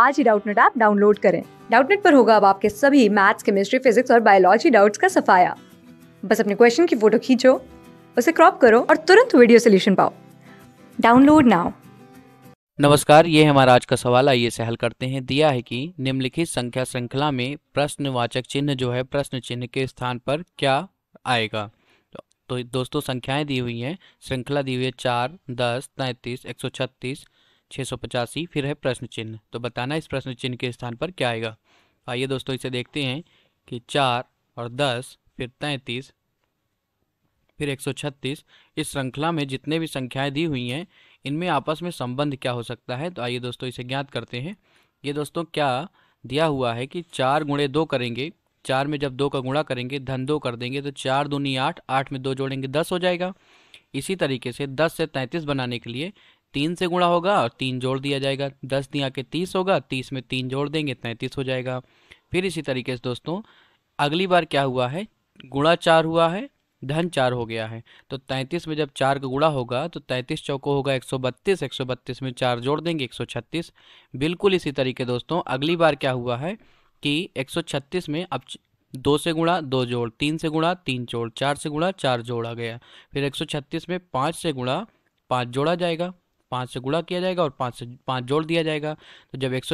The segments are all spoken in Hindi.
आज ही डाउटनेट ऐप डाउनलोड करें डाउटनेट पर होगा अब आपके सभी मैथ्स केमिस्ट्री फिजिक्स और बायोलॉजी डाउट्स का सफाया बस अपने क्वेश्चन की फोटो खींचो उसे क्रॉप करो और तुरंत वीडियो सोल्यूशन पाओ डाउनलोड नाउ नमस्कार ये हमारा आज का सवाल आइए से हल करते हैं दिया है कि निम्नलिखित संख्या श्रृंखला में प्रश्नवाचक चिन्ह जो है प्रश्न चिन्ह के स्थान पर क्या आएगा तो, तो दोस्तों संख्याएं दी हुई हैं श्रृंखला दी हुई है चार दस तैंतीस एक सौ छत्तीस छः सौ पचासी फिर है प्रश्न चिन्ह तो बताना इस प्रश्न चिन्ह के स्थान पर क्या आएगा आइए दोस्तों इसे देखते हैं कि चार और दस फिर तैंतीस फिर एक सौ छत्तीस इस श्रृंखला में जितने भी संख्याएं दी हुई हैं इनमें आपस में संबंध क्या हो सकता है तो आइए दोस्तों इसे ज्ञात करते हैं ये दोस्तों क्या दिया हुआ है कि चार गुणे दो करेंगे चार में जब दो का गुणा करेंगे धन दो कर देंगे तो चार दूनी आठ आठ में दो जोड़ेंगे दस हो जाएगा इसी तरीके से दस से तैंतीस बनाने के लिए तीन से गुणा होगा और तीन जोड़ दिया जाएगा दस दिया के तीस होगा तीस में तीन जोड़ देंगे तैंतीस हो जाएगा फिर इसी तरीके से दोस्तों अगली बार क्या हुआ है गुणा चार हुआ है धन चार हो गया है तो तैंतीस में जब चार का गुणा होगा तो तैंतीस चौको होगा एक सौ बत्तीस एक सौ बत्तीस में चार जोड़ देंगे एक सौ छत्तीस बिल्कुल इसी तरीके दोस्तों अगली बार क्या हुआ है कि एक सौ छत्तीस में अब दो से गुणा दो जोड़ तीन से गुणा तीन जोड़ चार से गुणा चार जोड़ा गया फिर एक सौ छत्तीस में पाँच से गुणा पाँच जोड़ा जाएगा पाँच से गुणा किया जाएगा और पाँच से पाँच जोड़ दिया जाएगा तो जब एक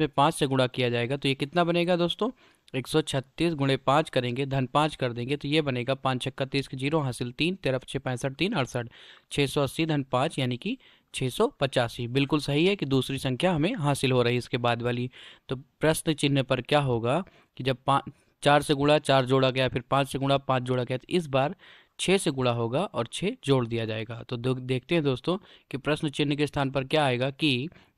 में पाँच से गुणा किया जाएगा तो ये कितना बनेगा दोस्तों एक सौ छत्तीस गुणे पाँच करेंगे धन पाँच कर देंगे तो ये बनेगा पाँच छक्का तीस के जीरो हासिल तीन तेरह छः पैंसठ तीन अड़सठ छः सौ अस्सी धन पाँच यानी कि छः सौ पचासी बिल्कुल सही है कि दूसरी संख्या हमें हासिल हो रही है इसके बाद वाली तो प्रश्न चिन्ह पर क्या होगा कि जब पाँच चार से गुणा चार जोड़ा गया फिर पाँच से गुणा पाँच जोड़ा गया तो इस बार छः से गुणा होगा और छः जोड़ दिया जाएगा तो देखते हैं दोस्तों कि प्रश्न चिन्ह के स्थान पर क्या आएगा कि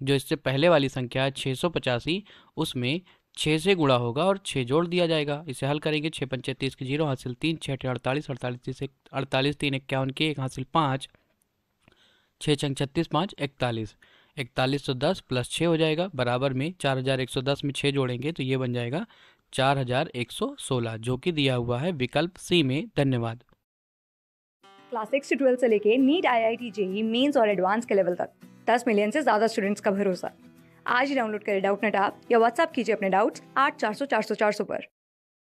जो इससे पहले वाली संख्या है छः उसमें छः से गुणा होगा और छः जोड़ दिया जाएगा इसे हल करेंगे छः पंचे तीस की जीरो हासिल तीन छः अठे अड़तालीस अड़तालीस तीस एक अड़तालीस तीन इक्यावन के एक हासिल पाँच छः छंग छत्तीस पाँच इकतालीस इकतालीस सौ दस प्लस छः हो जाएगा बराबर में चार हज़ार एक सौ दस में छः जोड़ेंगे तो ये बन जाएगा चार हजार एक सौ सोलह जो कि दिया हुआ है विकल्प सी में धन्यवाद क्लास सिक्स से ट्वेल्थ से लेके NEET I I T JEE mains और एडवांस के लेवल तक दस मिलियन से ज़्यादा स्टूडेंट्स का भरोसा आज ही डाउनलोड करें डाउट नेट आप या व्हाट्सअप कीजिए अपने डाउट्स आठ चार सौ चार सौ चार सौ पर